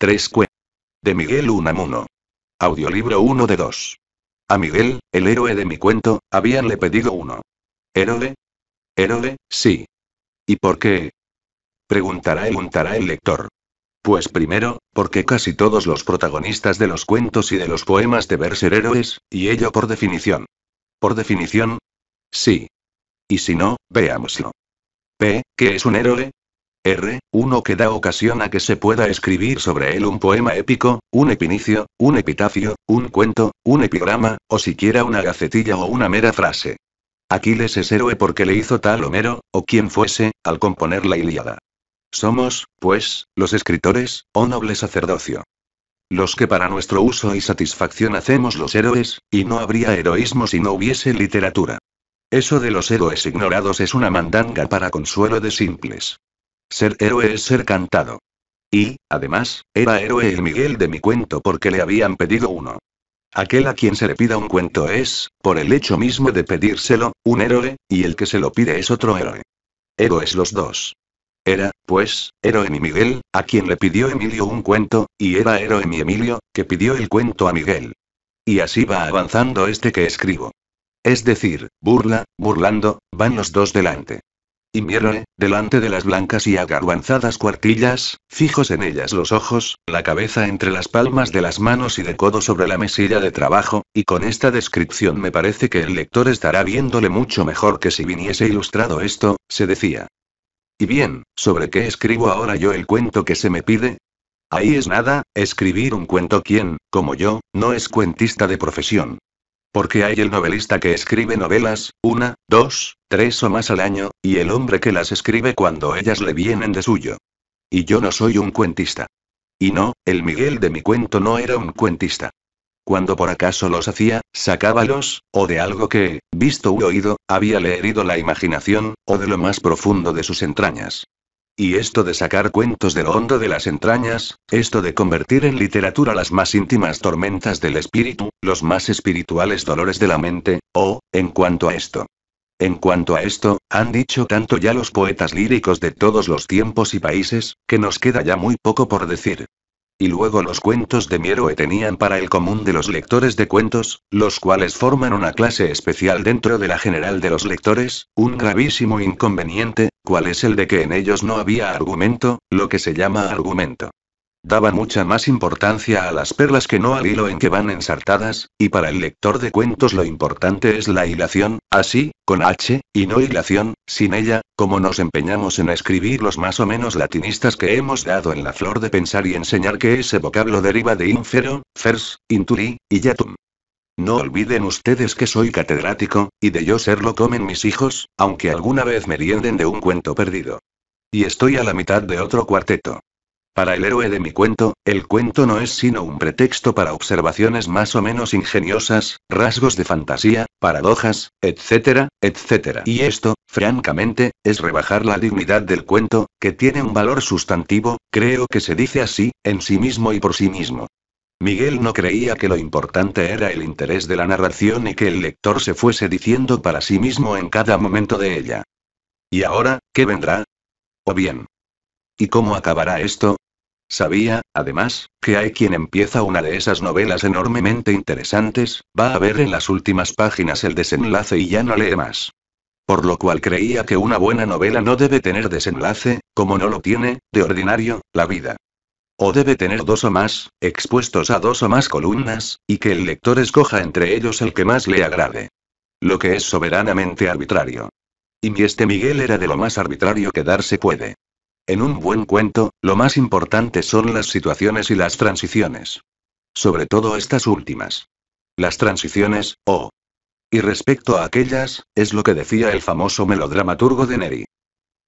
3 cuentos. De Miguel Unamuno. Audiolibro 1 de 2. A Miguel, el héroe de mi cuento, habíanle pedido uno. ¿Héroe? ¿Héroe? Sí. ¿Y por qué? Preguntará y untará el lector. Pues primero, porque casi todos los protagonistas de los cuentos y de los poemas deben ser héroes, y ello por definición. ¿Por definición? Sí. Y si no, veámoslo. P. ¿Qué es un héroe? R, uno que da ocasión a que se pueda escribir sobre él un poema épico, un epinicio, un epitafio, un cuento, un epigrama, o siquiera una gacetilla o una mera frase. Aquiles es héroe porque le hizo tal Homero, o quien fuese, al componer la Ilíada. Somos, pues, los escritores, oh noble sacerdocio. Los que para nuestro uso y satisfacción hacemos los héroes, y no habría heroísmo si no hubiese literatura. Eso de los héroes ignorados es una mandanga para consuelo de simples. Ser héroe es ser cantado. Y, además, era héroe el Miguel de mi cuento porque le habían pedido uno. Aquel a quien se le pida un cuento es, por el hecho mismo de pedírselo, un héroe, y el que se lo pide es otro héroe. Héroes los dos. Era, pues, héroe mi Miguel, a quien le pidió Emilio un cuento, y era héroe mi Emilio, que pidió el cuento a Miguel. Y así va avanzando este que escribo. Es decir, burla, burlando, van los dos delante. Y mirole, delante de las blancas y agarbanzadas cuartillas, fijos en ellas los ojos, la cabeza entre las palmas de las manos y de codo sobre la mesilla de trabajo, y con esta descripción me parece que el lector estará viéndole mucho mejor que si viniese ilustrado esto, se decía. Y bien, ¿sobre qué escribo ahora yo el cuento que se me pide? Ahí es nada, escribir un cuento quien, como yo, no es cuentista de profesión. Porque hay el novelista que escribe novelas, una, dos, tres o más al año, y el hombre que las escribe cuando ellas le vienen de suyo. Y yo no soy un cuentista. Y no, el Miguel de mi cuento no era un cuentista. Cuando por acaso los hacía, sacábalos, o de algo que, visto u oído, había le herido la imaginación, o de lo más profundo de sus entrañas. Y esto de sacar cuentos de lo hondo de las entrañas, esto de convertir en literatura las más íntimas tormentas del espíritu, los más espirituales dolores de la mente, oh, en cuanto a esto. En cuanto a esto, han dicho tanto ya los poetas líricos de todos los tiempos y países, que nos queda ya muy poco por decir y luego los cuentos de mi tenían para el común de los lectores de cuentos, los cuales forman una clase especial dentro de la general de los lectores, un gravísimo inconveniente, cual es el de que en ellos no había argumento, lo que se llama argumento. Daba mucha más importancia a las perlas que no al hilo en que van ensartadas, y para el lector de cuentos lo importante es la hilación, así, con H, y no hilación, sin ella, como nos empeñamos en escribir los más o menos latinistas que hemos dado en la flor de pensar y enseñar que ese vocablo deriva de infero, fers, inturi, y yatum. No olviden ustedes que soy catedrático, y de yo serlo comen mis hijos, aunque alguna vez me rienden de un cuento perdido. Y estoy a la mitad de otro cuarteto. Para el héroe de mi cuento, el cuento no es sino un pretexto para observaciones más o menos ingeniosas, rasgos de fantasía, paradojas, etcétera, etcétera. Y esto, francamente, es rebajar la dignidad del cuento, que tiene un valor sustantivo, creo que se dice así, en sí mismo y por sí mismo. Miguel no creía que lo importante era el interés de la narración y que el lector se fuese diciendo para sí mismo en cada momento de ella. ¿Y ahora, qué vendrá? O bien, ¿Y cómo acabará esto? Sabía, además, que hay quien empieza una de esas novelas enormemente interesantes, va a ver en las últimas páginas el desenlace y ya no lee más. Por lo cual creía que una buena novela no debe tener desenlace, como no lo tiene, de ordinario, la vida. O debe tener dos o más, expuestos a dos o más columnas, y que el lector escoja entre ellos el que más le agrade. Lo que es soberanamente arbitrario. Y mi este Miguel era de lo más arbitrario que darse puede. En un buen cuento, lo más importante son las situaciones y las transiciones. Sobre todo estas últimas. Las transiciones, o... Oh. Y respecto a aquellas, es lo que decía el famoso melodramaturgo de Neri.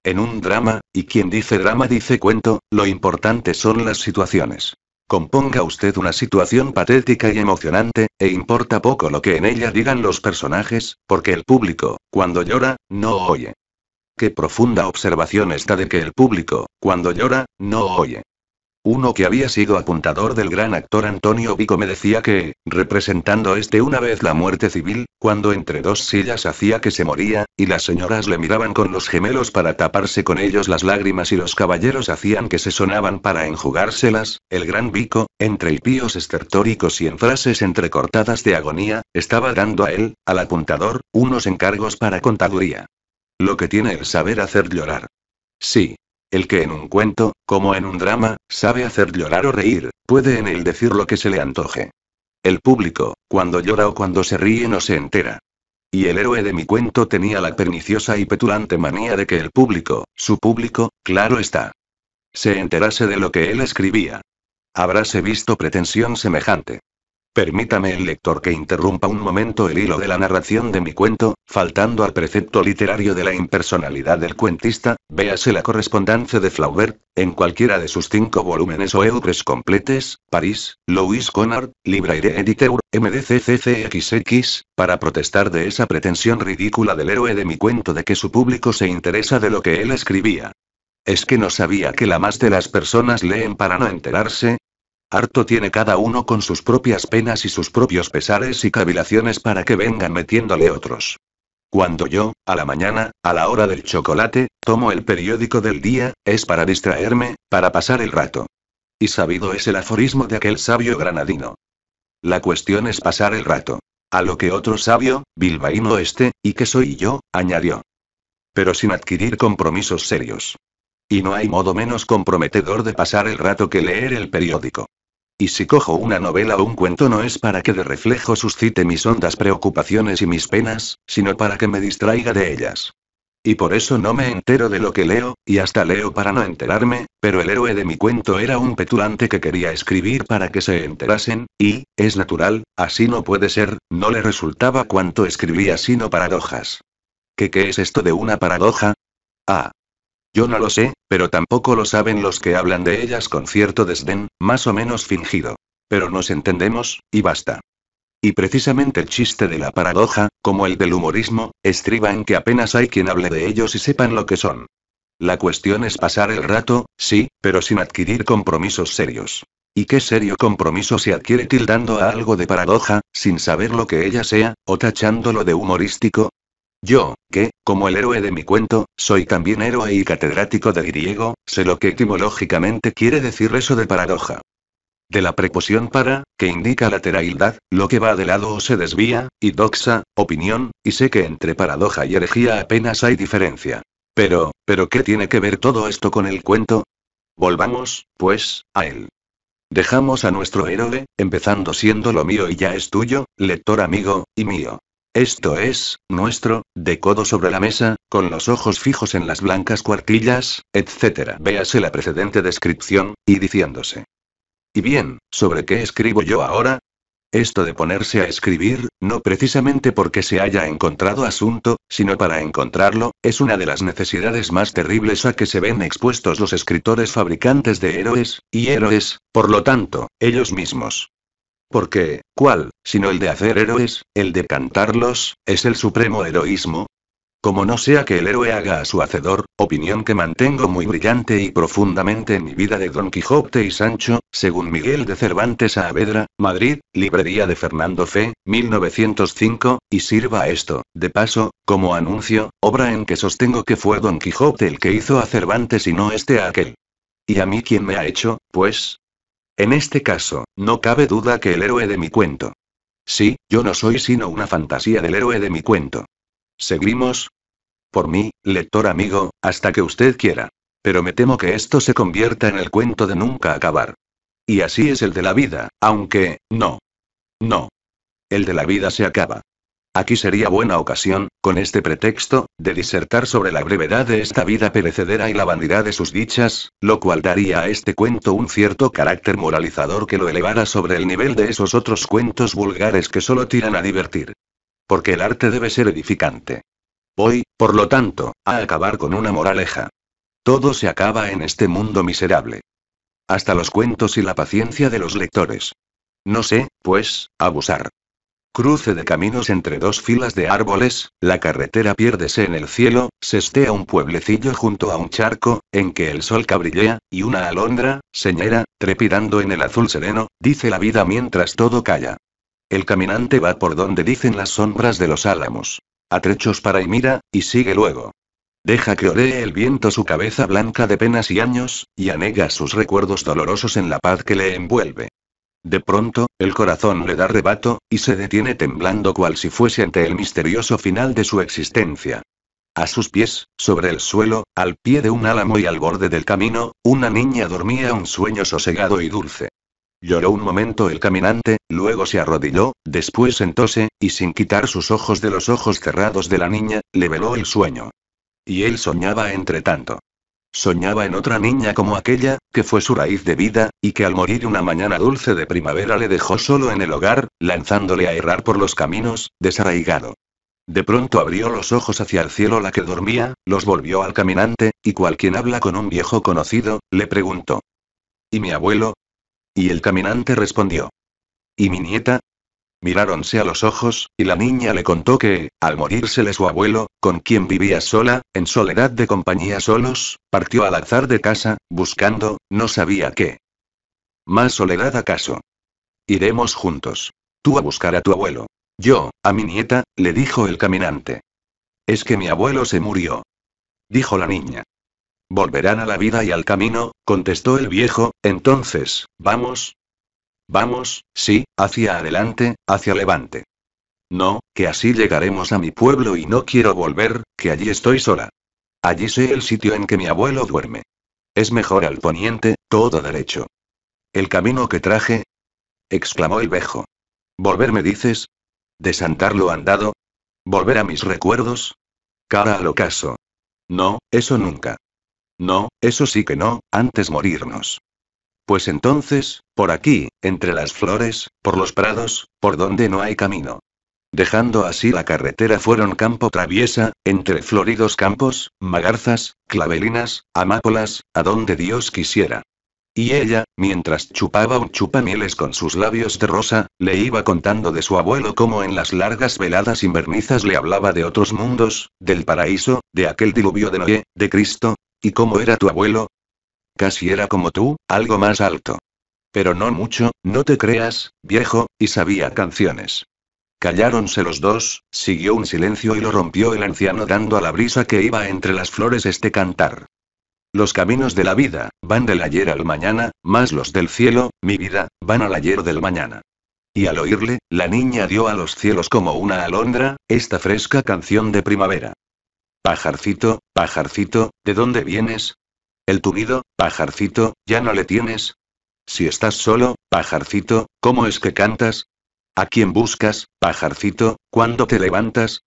En un drama, y quien dice drama dice cuento, lo importante son las situaciones. Componga usted una situación patética y emocionante, e importa poco lo que en ella digan los personajes, porque el público, cuando llora, no oye qué profunda observación está de que el público, cuando llora, no oye. Uno que había sido apuntador del gran actor Antonio Vico me decía que, representando este una vez la muerte civil, cuando entre dos sillas hacía que se moría, y las señoras le miraban con los gemelos para taparse con ellos las lágrimas y los caballeros hacían que se sonaban para enjugárselas, el gran Vico, entre píos estertóricos y en frases entrecortadas de agonía, estaba dando a él, al apuntador, unos encargos para contaduría. Lo que tiene el saber hacer llorar. Sí. El que en un cuento, como en un drama, sabe hacer llorar o reír, puede en él decir lo que se le antoje. El público, cuando llora o cuando se ríe no se entera. Y el héroe de mi cuento tenía la perniciosa y petulante manía de que el público, su público, claro está. Se enterase de lo que él escribía. Habráse visto pretensión semejante. Permítame el lector que interrumpa un momento el hilo de la narración de mi cuento, faltando al precepto literario de la impersonalidad del cuentista, véase la correspondencia de Flaubert, en cualquiera de sus cinco volúmenes o eupres completes, París, Louis Connard, Libraire Editeur, MDCCCXX, para protestar de esa pretensión ridícula del héroe de mi cuento de que su público se interesa de lo que él escribía. Es que no sabía que la más de las personas leen para no enterarse, Harto tiene cada uno con sus propias penas y sus propios pesares y cavilaciones para que vengan metiéndole otros. Cuando yo, a la mañana, a la hora del chocolate, tomo el periódico del día, es para distraerme, para pasar el rato. Y sabido es el aforismo de aquel sabio granadino. La cuestión es pasar el rato. A lo que otro sabio, bilbaíno este, y que soy yo, añadió. Pero sin adquirir compromisos serios. Y no hay modo menos comprometedor de pasar el rato que leer el periódico. Y si cojo una novela o un cuento no es para que de reflejo suscite mis hondas preocupaciones y mis penas, sino para que me distraiga de ellas. Y por eso no me entero de lo que leo, y hasta leo para no enterarme, pero el héroe de mi cuento era un petulante que quería escribir para que se enterasen, y, es natural, así no puede ser, no le resultaba cuanto escribía sino paradojas. ¿Qué qué es esto de una paradoja? Ah. Yo no lo sé, pero tampoco lo saben los que hablan de ellas con cierto desdén, más o menos fingido. Pero nos entendemos, y basta. Y precisamente el chiste de la paradoja, como el del humorismo, estriba en que apenas hay quien hable de ellos y sepan lo que son. La cuestión es pasar el rato, sí, pero sin adquirir compromisos serios. ¿Y qué serio compromiso se adquiere tildando a algo de paradoja, sin saber lo que ella sea, o tachándolo de humorístico? Yo, que, como el héroe de mi cuento, soy también héroe y catedrático de griego, sé lo que etimológicamente quiere decir eso de paradoja. De la preposición para, que indica lateralidad, lo que va de lado o se desvía, y doxa, opinión, y sé que entre paradoja y herejía apenas hay diferencia. Pero, ¿pero qué tiene que ver todo esto con el cuento? Volvamos, pues, a él. Dejamos a nuestro héroe, empezando siendo lo mío y ya es tuyo, lector amigo, y mío. Esto es, nuestro, de codo sobre la mesa, con los ojos fijos en las blancas cuartillas, etc. Véase la precedente descripción, y diciéndose. Y bien, ¿sobre qué escribo yo ahora? Esto de ponerse a escribir, no precisamente porque se haya encontrado asunto, sino para encontrarlo, es una de las necesidades más terribles a que se ven expuestos los escritores fabricantes de héroes, y héroes, por lo tanto, ellos mismos. Porque, ¿cuál, sino el de hacer héroes, el de cantarlos, es el supremo heroísmo? Como no sea que el héroe haga a su hacedor, opinión que mantengo muy brillante y profundamente en mi vida de Don Quijote y Sancho, según Miguel de Cervantes Saavedra, Madrid, librería de Fernando Fe, 1905, y sirva esto, de paso, como anuncio, obra en que sostengo que fue Don Quijote el que hizo a Cervantes y no este a aquel. ¿Y a mí quién me ha hecho, pues? En este caso, no cabe duda que el héroe de mi cuento. Sí, yo no soy sino una fantasía del héroe de mi cuento. ¿Seguimos? Por mí, lector amigo, hasta que usted quiera. Pero me temo que esto se convierta en el cuento de nunca acabar. Y así es el de la vida, aunque, no. No. El de la vida se acaba. Aquí sería buena ocasión, con este pretexto, de disertar sobre la brevedad de esta vida perecedera y la vanidad de sus dichas, lo cual daría a este cuento un cierto carácter moralizador que lo elevara sobre el nivel de esos otros cuentos vulgares que solo tiran a divertir. Porque el arte debe ser edificante. Voy, por lo tanto, a acabar con una moraleja. Todo se acaba en este mundo miserable. Hasta los cuentos y la paciencia de los lectores. No sé, pues, abusar. Cruce de caminos entre dos filas de árboles, la carretera piérdese en el cielo, se a un pueblecillo junto a un charco, en que el sol cabrillea, y una alondra, señera, trepidando en el azul sereno, dice la vida mientras todo calla. El caminante va por donde dicen las sombras de los álamos. Atrechos para y mira, y sigue luego. Deja que oree el viento su cabeza blanca de penas y años, y anega sus recuerdos dolorosos en la paz que le envuelve. De pronto, el corazón le da rebato, y se detiene temblando cual si fuese ante el misterioso final de su existencia. A sus pies, sobre el suelo, al pie de un álamo y al borde del camino, una niña dormía un sueño sosegado y dulce. Lloró un momento el caminante, luego se arrodilló, después sentóse, y sin quitar sus ojos de los ojos cerrados de la niña, le veló el sueño. Y él soñaba entre tanto. Soñaba en otra niña como aquella, que fue su raíz de vida, y que al morir una mañana dulce de primavera le dejó solo en el hogar, lanzándole a errar por los caminos, desarraigado. De pronto abrió los ojos hacia el cielo la que dormía, los volvió al caminante, y cual quien habla con un viejo conocido, le preguntó. ¿Y mi abuelo? Y el caminante respondió. ¿Y mi nieta? Miráronse a los ojos, y la niña le contó que, al morírsele su abuelo, con quien vivía sola, en soledad de compañía solos, partió al azar de casa, buscando, no sabía qué. ¿Más soledad acaso? Iremos juntos. Tú a buscar a tu abuelo. Yo, a mi nieta, le dijo el caminante. Es que mi abuelo se murió. Dijo la niña. Volverán a la vida y al camino, contestó el viejo, entonces, vamos, Vamos, sí, hacia adelante, hacia levante. No, que así llegaremos a mi pueblo y no quiero volver, que allí estoy sola. Allí sé el sitio en que mi abuelo duerme. Es mejor al poniente, todo derecho. ¿El camino que traje? exclamó el vejo. ¿Volver me dices? ¿Desantar lo andado? ¿Volver a mis recuerdos? Cara al ocaso. No, eso nunca. No, eso sí que no, antes morirnos. Pues entonces, por aquí, entre las flores, por los prados, por donde no hay camino. Dejando así la carretera fueron campo traviesa, entre floridos campos, magarzas, clavelinas, amápolas, a donde Dios quisiera. Y ella, mientras chupaba un chupamieles con sus labios de rosa, le iba contando de su abuelo cómo en las largas veladas invernizas le hablaba de otros mundos, del paraíso, de aquel diluvio de Noé, de Cristo, y cómo era tu abuelo, Casi era como tú, algo más alto. Pero no mucho, no te creas, viejo, y sabía canciones. Calláronse los dos, siguió un silencio y lo rompió el anciano dando a la brisa que iba entre las flores este cantar. Los caminos de la vida, van del ayer al mañana, más los del cielo, mi vida, van al ayer del mañana. Y al oírle, la niña dio a los cielos como una alondra, esta fresca canción de primavera. Pajarcito, pajarcito, ¿de dónde vienes? El tumido, pajarcito, ya no le tienes. Si estás solo, pajarcito, ¿cómo es que cantas? ¿A quién buscas, pajarcito, cuando te levantas?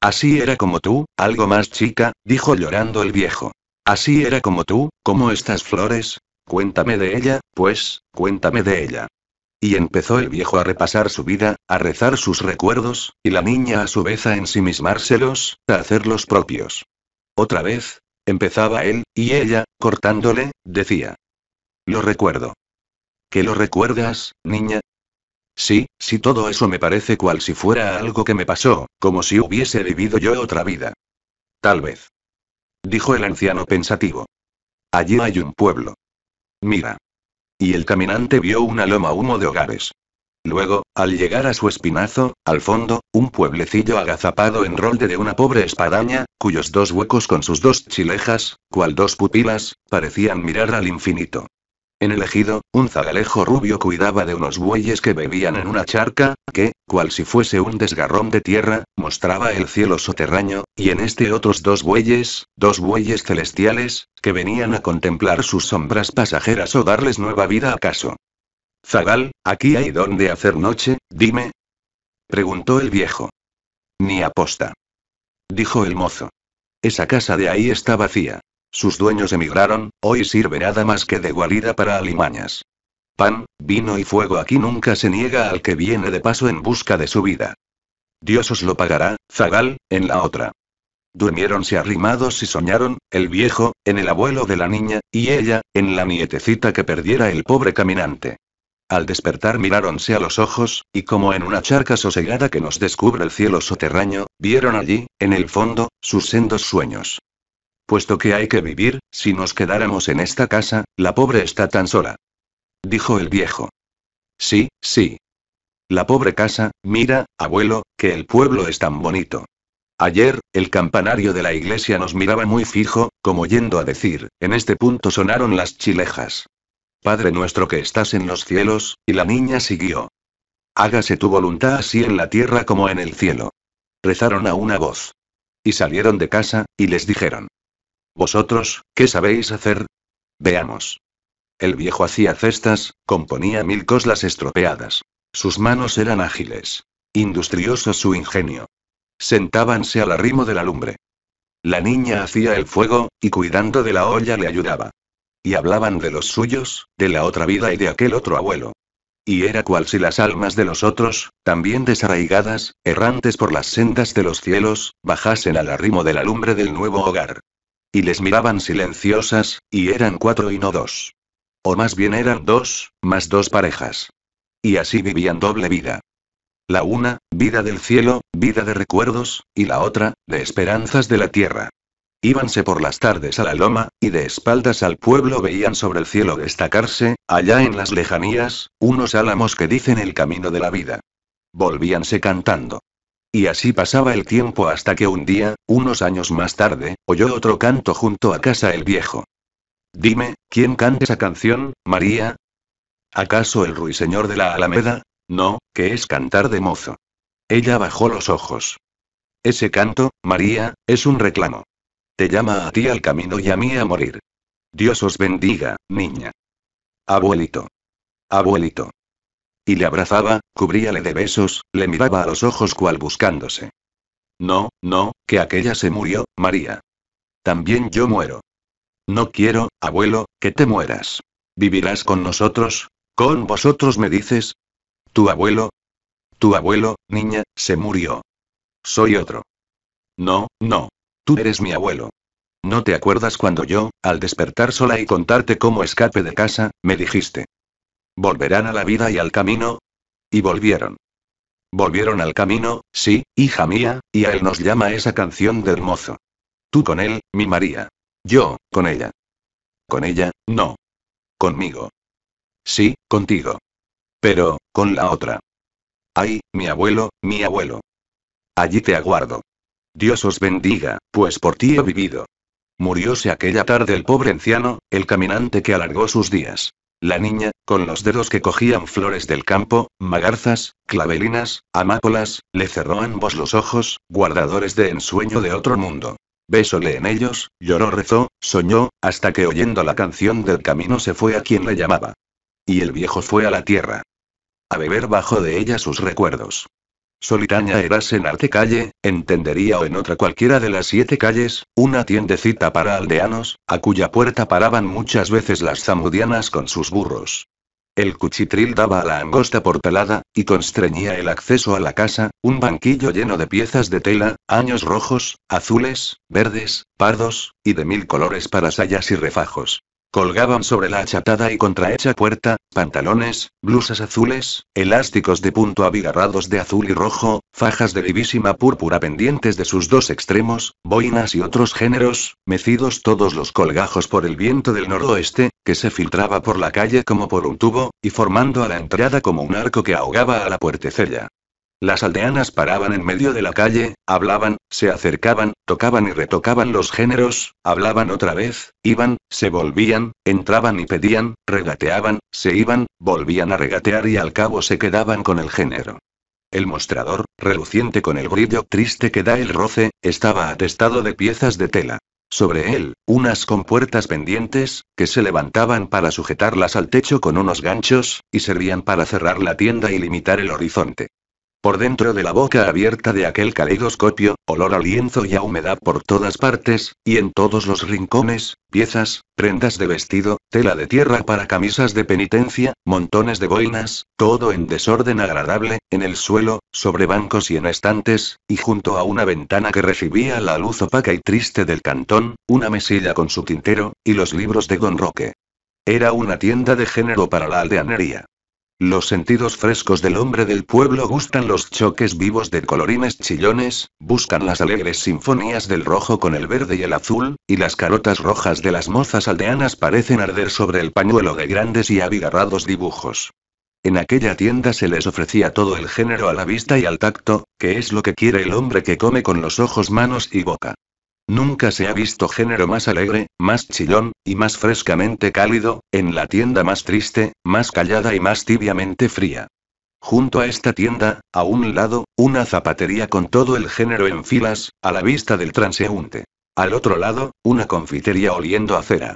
Así era como tú, algo más chica, dijo llorando el viejo. Así era como tú, como estas flores. Cuéntame de ella, pues, cuéntame de ella. Y empezó el viejo a repasar su vida, a rezar sus recuerdos, y la niña a su vez a ensimismárselos, a hacerlos propios. Otra vez, empezaba él, y ella, cortándole, decía. Lo recuerdo. ¿Que lo recuerdas, niña? Sí, sí, todo eso me parece cual si fuera algo que me pasó, como si hubiese vivido yo otra vida. Tal vez. Dijo el anciano pensativo. Allí hay un pueblo. Mira. Y el caminante vio una loma humo de hogares. Luego, al llegar a su espinazo, al fondo, un pueblecillo agazapado en rolde de una pobre espadaña, cuyos dos huecos con sus dos chilejas, cual dos pupilas, parecían mirar al infinito. En el ejido, un zagalejo rubio cuidaba de unos bueyes que bebían en una charca, que, cual si fuese un desgarrón de tierra, mostraba el cielo soterraño, y en este otros dos bueyes, dos bueyes celestiales, que venían a contemplar sus sombras pasajeras o darles nueva vida acaso. Zagal, aquí hay donde hacer noche, dime. Preguntó el viejo. Ni aposta. Dijo el mozo. Esa casa de ahí está vacía. Sus dueños emigraron, hoy sirve nada más que de guarida para alimañas. Pan, vino y fuego aquí nunca se niega al que viene de paso en busca de su vida. Dios os lo pagará, Zagal, en la otra. Durmiéronse arrimados y soñaron, el viejo, en el abuelo de la niña, y ella, en la nietecita que perdiera el pobre caminante. Al despertar miráronse a los ojos, y como en una charca sosegada que nos descubre el cielo soterraño, vieron allí, en el fondo, sus sendos sueños. Puesto que hay que vivir, si nos quedáramos en esta casa, la pobre está tan sola. Dijo el viejo. Sí, sí. La pobre casa, mira, abuelo, que el pueblo es tan bonito. Ayer, el campanario de la iglesia nos miraba muy fijo, como yendo a decir, en este punto sonaron las chilejas. Padre nuestro que estás en los cielos, y la niña siguió. Hágase tu voluntad así en la tierra como en el cielo. Rezaron a una voz. Y salieron de casa, y les dijeron. Vosotros, ¿qué sabéis hacer? Veamos. El viejo hacía cestas, componía mil coslas estropeadas. Sus manos eran ágiles. Industrioso su ingenio. Sentábanse al arrimo de la lumbre. La niña hacía el fuego, y cuidando de la olla le ayudaba y hablaban de los suyos, de la otra vida y de aquel otro abuelo. Y era cual si las almas de los otros, también desarraigadas, errantes por las sendas de los cielos, bajasen al arrimo de la lumbre del nuevo hogar. Y les miraban silenciosas, y eran cuatro y no dos. O más bien eran dos, más dos parejas. Y así vivían doble vida. La una, vida del cielo, vida de recuerdos, y la otra, de esperanzas de la tierra. Ibanse por las tardes a la loma, y de espaldas al pueblo veían sobre el cielo destacarse, allá en las lejanías, unos álamos que dicen el camino de la vida. Volvíanse cantando. Y así pasaba el tiempo hasta que un día, unos años más tarde, oyó otro canto junto a casa el viejo. Dime, ¿quién canta esa canción, María? ¿Acaso el ruiseñor de la Alameda? No, que es cantar de mozo. Ella bajó los ojos. Ese canto, María, es un reclamo. Te llama a ti al camino y a mí a morir. Dios os bendiga, niña. Abuelito. Abuelito. Y le abrazaba, cubríale de besos, le miraba a los ojos cual buscándose. No, no, que aquella se murió, María. También yo muero. No quiero, abuelo, que te mueras. ¿Vivirás con nosotros? ¿Con vosotros me dices? ¿Tu abuelo? Tu abuelo, niña, se murió. Soy otro. No, no. Tú eres mi abuelo. ¿No te acuerdas cuando yo, al despertar sola y contarte cómo escape de casa, me dijiste? ¿Volverán a la vida y al camino? Y volvieron. Volvieron al camino, sí, hija mía, y a él nos llama esa canción del mozo. Tú con él, mi María. Yo, con ella. Con ella, no. Conmigo. Sí, contigo. Pero, con la otra. Ay, mi abuelo, mi abuelo. Allí te aguardo. Dios os bendiga, pues por ti he vivido. Murióse aquella tarde el pobre anciano, el caminante que alargó sus días. La niña, con los dedos que cogían flores del campo, magarzas, clavelinas, amápolas, le cerró ambos los ojos, guardadores de ensueño de otro mundo. Besóle en ellos, lloró, rezó, soñó, hasta que oyendo la canción del camino se fue a quien le llamaba. Y el viejo fue a la tierra. A beber bajo de ella sus recuerdos. Solitaña eras en calle, entendería o en otra cualquiera de las siete calles, una tiendecita para aldeanos, a cuya puerta paraban muchas veces las zamudianas con sus burros. El cuchitril daba a la angosta portalada, y constreñía el acceso a la casa, un banquillo lleno de piezas de tela, años rojos, azules, verdes, pardos, y de mil colores para sayas y refajos. Colgaban sobre la achatada y contrahecha puerta, pantalones, blusas azules, elásticos de punto abigarrados de azul y rojo, fajas de vivísima púrpura pendientes de sus dos extremos, boinas y otros géneros, mecidos todos los colgajos por el viento del noroeste, que se filtraba por la calle como por un tubo, y formando a la entrada como un arco que ahogaba a la puertecella. Las aldeanas paraban en medio de la calle, hablaban, se acercaban, tocaban y retocaban los géneros, hablaban otra vez, iban, se volvían, entraban y pedían, regateaban, se iban, volvían a regatear y al cabo se quedaban con el género. El mostrador, reluciente con el brillo triste que da el roce, estaba atestado de piezas de tela. Sobre él, unas compuertas pendientes, que se levantaban para sujetarlas al techo con unos ganchos, y servían para cerrar la tienda y limitar el horizonte. Por dentro de la boca abierta de aquel caleidoscopio, olor a lienzo y a humedad por todas partes, y en todos los rincones, piezas, prendas de vestido, tela de tierra para camisas de penitencia, montones de boinas, todo en desorden agradable, en el suelo, sobre bancos y en estantes, y junto a una ventana que recibía la luz opaca y triste del cantón, una mesilla con su tintero, y los libros de Don Roque. Era una tienda de género para la aldeanería. Los sentidos frescos del hombre del pueblo gustan los choques vivos de colorines chillones, buscan las alegres sinfonías del rojo con el verde y el azul, y las carotas rojas de las mozas aldeanas parecen arder sobre el pañuelo de grandes y abigarrados dibujos. En aquella tienda se les ofrecía todo el género a la vista y al tacto, que es lo que quiere el hombre que come con los ojos, manos y boca. Nunca se ha visto género más alegre, más chillón, y más frescamente cálido, en la tienda más triste, más callada y más tibiamente fría. Junto a esta tienda, a un lado, una zapatería con todo el género en filas, a la vista del transeúnte. Al otro lado, una confitería oliendo a cera.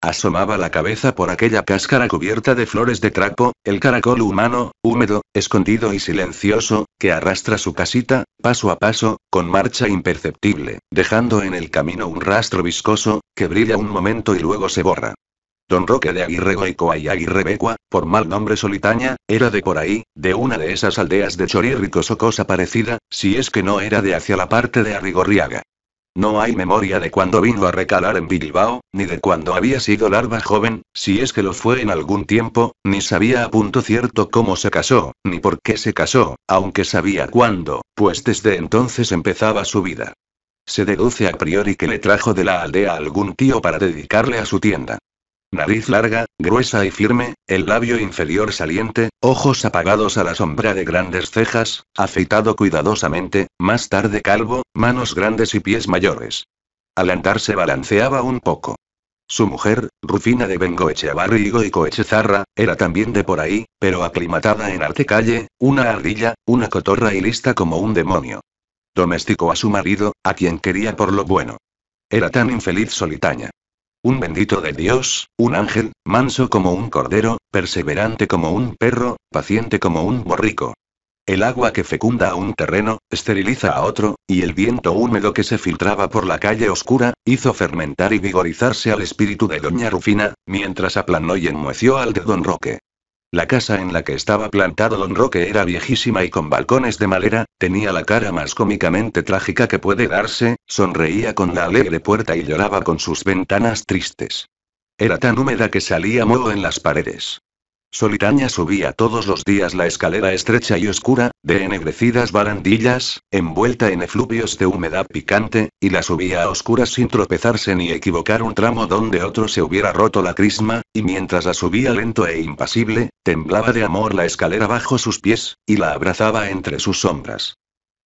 Asomaba la cabeza por aquella cáscara cubierta de flores de trapo, el caracol humano, húmedo, escondido y silencioso, que arrastra su casita, paso a paso, con marcha imperceptible, dejando en el camino un rastro viscoso, que brilla un momento y luego se borra. Don Roque de Aguirre y Aguirre por mal nombre Solitaña, era de por ahí, de una de esas aldeas de chorirricos o cosa parecida, si es que no era de hacia la parte de Arrigorriaga. No hay memoria de cuando vino a recalar en Bilbao, ni de cuando había sido larva joven, si es que lo fue en algún tiempo, ni sabía a punto cierto cómo se casó, ni por qué se casó, aunque sabía cuándo, pues desde entonces empezaba su vida. Se deduce a priori que le trajo de la aldea algún tío para dedicarle a su tienda. Nariz larga, gruesa y firme, el labio inferior saliente, ojos apagados a la sombra de grandes cejas, afeitado cuidadosamente, más tarde calvo, manos grandes y pies mayores. Al andar se balanceaba un poco. Su mujer, Rufina de Bengoecheabarri y Coechezarra, era también de por ahí, pero aclimatada en Artecalle, una ardilla, una cotorra y lista como un demonio. Domesticó a su marido, a quien quería por lo bueno. Era tan infeliz solitaña. Un bendito de Dios, un ángel, manso como un cordero, perseverante como un perro, paciente como un borrico. El agua que fecunda a un terreno, esteriliza a otro, y el viento húmedo que se filtraba por la calle oscura, hizo fermentar y vigorizarse al espíritu de doña Rufina, mientras aplanó y enmueció al de don Roque. La casa en la que estaba plantado Don Roque era viejísima y con balcones de madera, tenía la cara más cómicamente trágica que puede darse, sonreía con la alegre puerta y lloraba con sus ventanas tristes. Era tan húmeda que salía moho en las paredes. Solitaña subía todos los días la escalera estrecha y oscura, de ennegrecidas barandillas, envuelta en efluvios de humedad picante, y la subía a oscuras sin tropezarse ni equivocar un tramo donde otro se hubiera roto la crisma, y mientras la subía lento e impasible, temblaba de amor la escalera bajo sus pies, y la abrazaba entre sus sombras.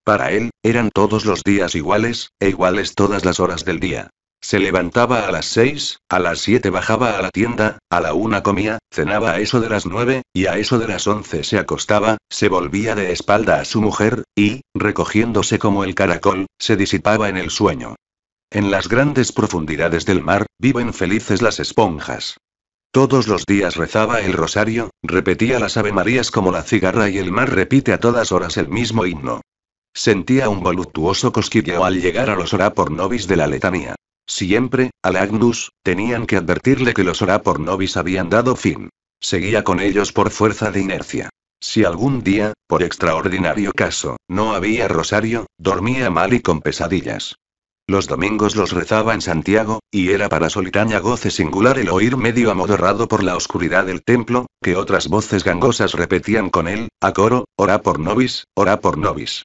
Para él, eran todos los días iguales, e iguales todas las horas del día. Se levantaba a las seis, a las siete bajaba a la tienda, a la una comía, cenaba a eso de las nueve, y a eso de las once se acostaba, se volvía de espalda a su mujer, y, recogiéndose como el caracol, se disipaba en el sueño. En las grandes profundidades del mar, viven felices las esponjas. Todos los días rezaba el rosario, repetía las Ave Marías como la cigarra y el mar repite a todas horas el mismo himno. Sentía un voluptuoso cosquilleo al llegar a los novis de la letanía. Siempre, al Agnus, tenían que advertirle que los por nobis habían dado fin. Seguía con ellos por fuerza de inercia. Si algún día, por extraordinario caso, no había rosario, dormía mal y con pesadillas. Los domingos los rezaba en Santiago, y era para Solitaña goce singular el oír medio amodorrado por la oscuridad del templo, que otras voces gangosas repetían con él, a coro, ora por nobis, ora por nobis.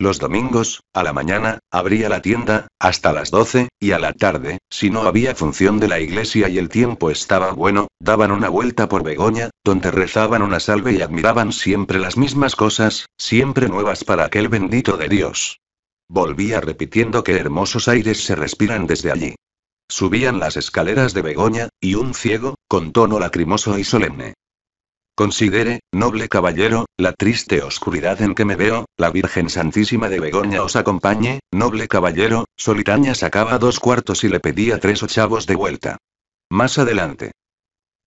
Los domingos, a la mañana, abría la tienda, hasta las 12, y a la tarde, si no había función de la iglesia y el tiempo estaba bueno, daban una vuelta por Begoña, donde rezaban una salve y admiraban siempre las mismas cosas, siempre nuevas para aquel bendito de Dios. Volvía repitiendo que hermosos aires se respiran desde allí. Subían las escaleras de Begoña, y un ciego, con tono lacrimoso y solemne, Considere, noble caballero, la triste oscuridad en que me veo, la Virgen Santísima de Begoña os acompañe, noble caballero, Solitaña sacaba dos cuartos y le pedía tres ochavos de vuelta. Más adelante.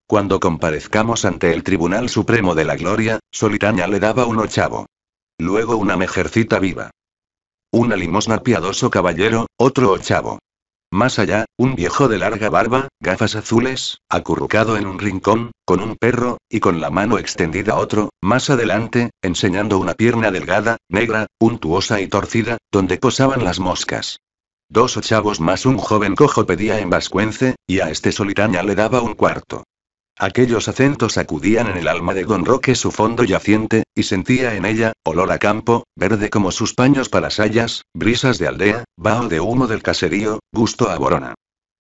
Cuando comparezcamos ante el Tribunal Supremo de la Gloria, Solitaña le daba un ochavo. Luego una mejercita viva. Una limosna piadoso caballero, otro ochavo. Más allá, un viejo de larga barba, gafas azules, acurrucado en un rincón, con un perro, y con la mano extendida a otro, más adelante, enseñando una pierna delgada, negra, untuosa y torcida, donde posaban las moscas. Dos ochavos más un joven cojo pedía en vascuence, y a este solitaña le daba un cuarto. Aquellos acentos sacudían en el alma de don Roque su fondo yaciente, y sentía en ella, olor a campo, verde como sus paños para sayas, brisas de aldea, vaho de humo del caserío, gusto a borona.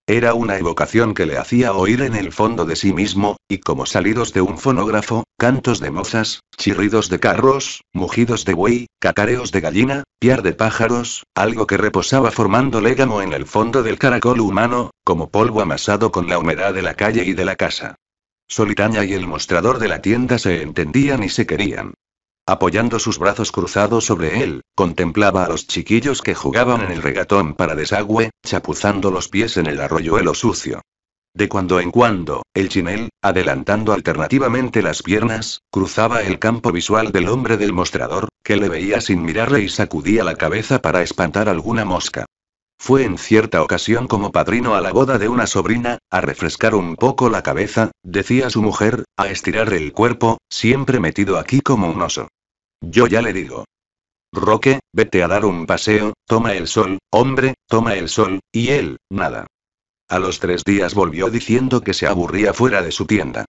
Era una evocación que le hacía oír en el fondo de sí mismo, y como salidos de un fonógrafo, cantos de mozas, chirridos de carros, mugidos de buey, cacareos de gallina, piar de pájaros, algo que reposaba formando légamo en el fondo del caracol humano, como polvo amasado con la humedad de la calle y de la casa. Solitaña y el mostrador de la tienda se entendían y se querían. Apoyando sus brazos cruzados sobre él, contemplaba a los chiquillos que jugaban en el regatón para desagüe, chapuzando los pies en el arroyuelo sucio. De cuando en cuando, el chinel, adelantando alternativamente las piernas, cruzaba el campo visual del hombre del mostrador, que le veía sin mirarle y sacudía la cabeza para espantar alguna mosca. Fue en cierta ocasión como padrino a la boda de una sobrina, a refrescar un poco la cabeza, decía su mujer, a estirar el cuerpo, siempre metido aquí como un oso. Yo ya le digo. Roque, vete a dar un paseo, toma el sol, hombre, toma el sol, y él, nada. A los tres días volvió diciendo que se aburría fuera de su tienda.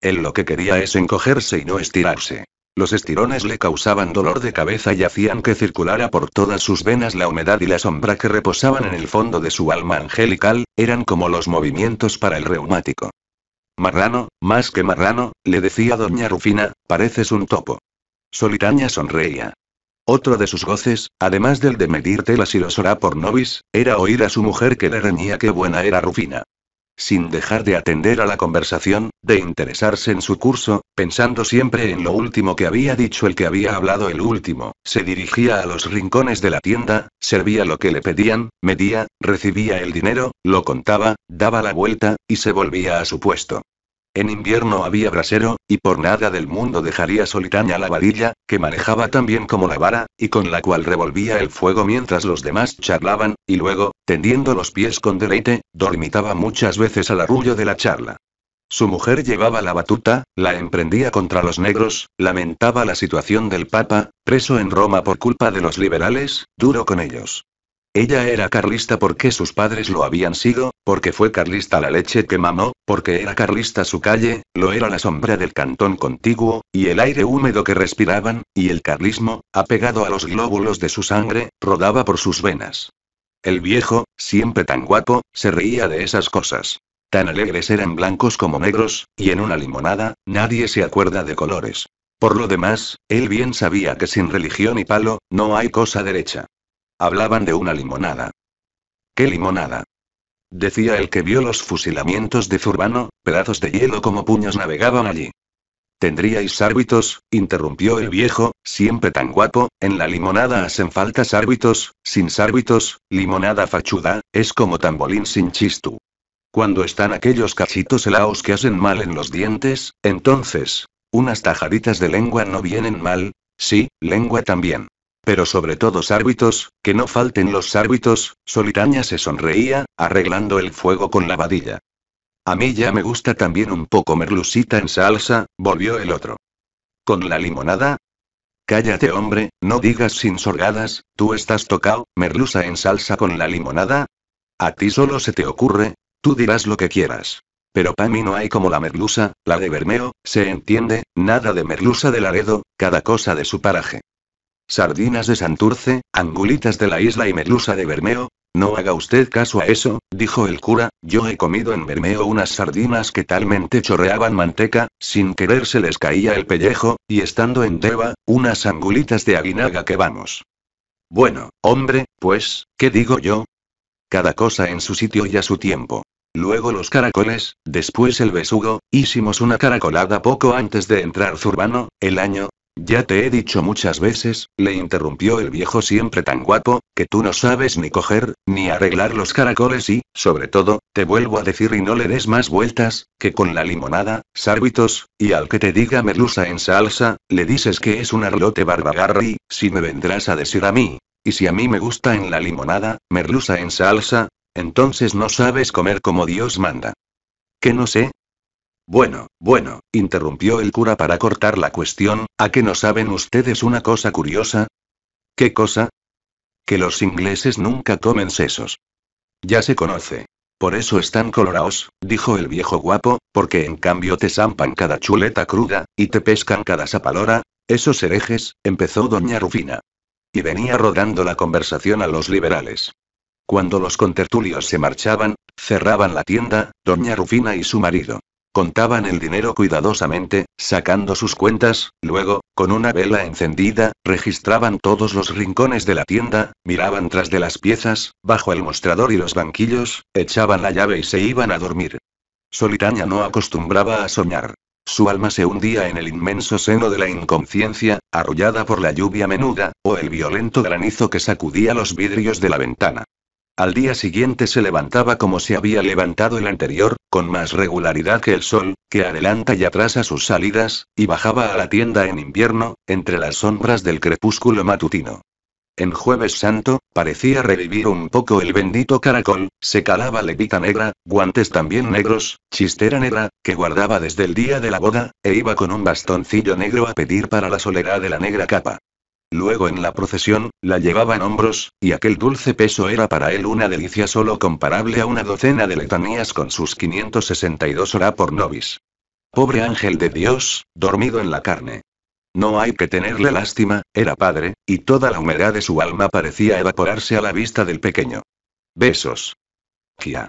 Él lo que quería es encogerse y no estirarse. Los estirones le causaban dolor de cabeza y hacían que circulara por todas sus venas la humedad y la sombra que reposaban en el fondo de su alma angelical, eran como los movimientos para el reumático. Marrano, más que marrano, le decía doña Rufina, pareces un topo. Solitaña sonreía. Otro de sus goces, además del de medir telas y los novis, era oír a su mujer que le reñía qué buena era Rufina sin dejar de atender a la conversación, de interesarse en su curso, pensando siempre en lo último que había dicho el que había hablado el último, se dirigía a los rincones de la tienda, servía lo que le pedían, medía, recibía el dinero, lo contaba, daba la vuelta, y se volvía a su puesto. En invierno había brasero, y por nada del mundo dejaría solitaña la varilla, que manejaba tan bien como la vara, y con la cual revolvía el fuego mientras los demás charlaban, y luego, tendiendo los pies con deleite, dormitaba muchas veces al arrullo de la charla. Su mujer llevaba la batuta, la emprendía contra los negros, lamentaba la situación del Papa, preso en Roma por culpa de los liberales, duro con ellos. Ella era carlista porque sus padres lo habían sido, porque fue carlista la leche que mamó, porque era carlista su calle, lo era la sombra del cantón contiguo, y el aire húmedo que respiraban, y el carlismo, apegado a los glóbulos de su sangre, rodaba por sus venas. El viejo, siempre tan guapo, se reía de esas cosas. Tan alegres eran blancos como negros, y en una limonada, nadie se acuerda de colores. Por lo demás, él bien sabía que sin religión y palo, no hay cosa derecha. Hablaban de una limonada. ¿Qué limonada? Decía el que vio los fusilamientos de Zurbano, pedazos de hielo como puños navegaban allí. Tendríais árbitros, interrumpió el viejo, siempre tan guapo, en la limonada hacen falta árbitros, sin sárbitos, limonada fachuda, es como tambolín sin chistu. Cuando están aquellos cachitos helados que hacen mal en los dientes, entonces, unas tajaditas de lengua no vienen mal, sí, lengua también. Pero sobre todos árbitros, que no falten los árbitros, Solitaña se sonreía, arreglando el fuego con la vadilla. A mí ya me gusta también un poco merlusita en salsa, volvió el otro. ¿Con la limonada? Cállate hombre, no digas sin sorgadas, tú estás tocado, merluza en salsa con la limonada. A ti solo se te ocurre, tú dirás lo que quieras. Pero para mí no hay como la merluza, la de Bermeo, se entiende, nada de merluza de Laredo, cada cosa de su paraje. Sardinas de Santurce, angulitas de la isla y melusa de Bermeo. No haga usted caso a eso, dijo el cura, yo he comido en Bermeo unas sardinas que talmente chorreaban manteca, sin querer se les caía el pellejo, y estando en Deva, unas angulitas de aguinaga que vamos. Bueno, hombre, pues, ¿qué digo yo? Cada cosa en su sitio y a su tiempo. Luego los caracoles, después el besugo, hicimos una caracolada poco antes de entrar Zurbano, el año, ya te he dicho muchas veces, le interrumpió el viejo siempre tan guapo, que tú no sabes ni coger, ni arreglar los caracoles y, sobre todo, te vuelvo a decir y no le des más vueltas, que con la limonada, sárbitos, y al que te diga merluza en salsa, le dices que es un arlote barbagarri, si me vendrás a decir a mí. Y si a mí me gusta en la limonada, merluza en salsa, entonces no sabes comer como Dios manda. Que no sé, bueno, bueno, interrumpió el cura para cortar la cuestión, ¿a qué no saben ustedes una cosa curiosa? ¿Qué cosa? Que los ingleses nunca comen sesos. Ya se conoce. Por eso están coloraos, dijo el viejo guapo, porque en cambio te zampan cada chuleta cruda, y te pescan cada zapalora, Esos herejes, empezó doña Rufina. Y venía rodando la conversación a los liberales. Cuando los contertulios se marchaban, cerraban la tienda, doña Rufina y su marido. Contaban el dinero cuidadosamente, sacando sus cuentas, luego, con una vela encendida, registraban todos los rincones de la tienda, miraban tras de las piezas, bajo el mostrador y los banquillos, echaban la llave y se iban a dormir. Solitaña no acostumbraba a soñar. Su alma se hundía en el inmenso seno de la inconsciencia, arrollada por la lluvia menuda, o el violento granizo que sacudía los vidrios de la ventana. Al día siguiente se levantaba como se había levantado el anterior, con más regularidad que el sol, que adelanta y atrasa sus salidas, y bajaba a la tienda en invierno, entre las sombras del crepúsculo matutino. En jueves santo, parecía revivir un poco el bendito caracol, se calaba levita negra, guantes también negros, chistera negra, que guardaba desde el día de la boda, e iba con un bastoncillo negro a pedir para la soledad de la negra capa. Luego en la procesión, la llevaba en hombros, y aquel dulce peso era para él una delicia solo comparable a una docena de letanías con sus 562 hora por novis. Pobre ángel de Dios, dormido en la carne. No hay que tenerle lástima, era padre, y toda la humedad de su alma parecía evaporarse a la vista del pequeño. Besos. Kia.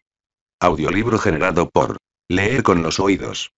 Audiolibro generado por Leer con los oídos.